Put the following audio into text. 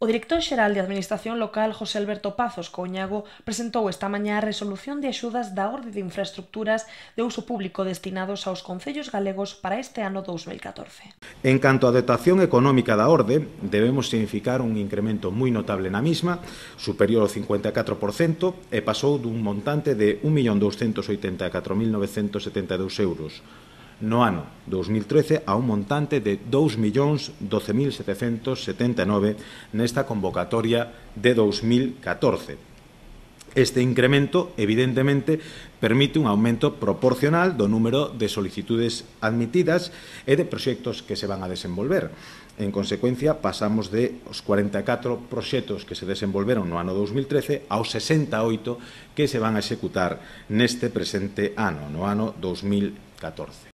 O director xeral de Administración Local José Alberto Pazos Coñago presentou esta mañá a resolución de axudas da Orde de Infraestructuras de uso público destinados aos concellos galegos para este ano 2014. En canto á dotación económica da Orde, debemos significar un incremento moi notable na mesma, superior ao 54%, e pasou dun montante de 1.284.972 euros no ano 2013 a un montante de 2.012.779 nesta convocatoria de 2014. Este incremento, evidentemente, permite un aumento proporcional do número de solicitudes admitidas e de proxectos que se van a desenvolver. En consecuencia, pasamos de os 44 proxectos que se desenvolveron no ano 2013 aos 68 que se van a executar neste presente ano, no ano 2014.